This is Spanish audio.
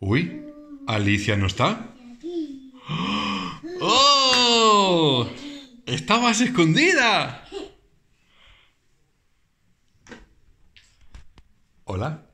Uy, Alicia no está. ¡Oh! ¡Estabas escondida! Hola.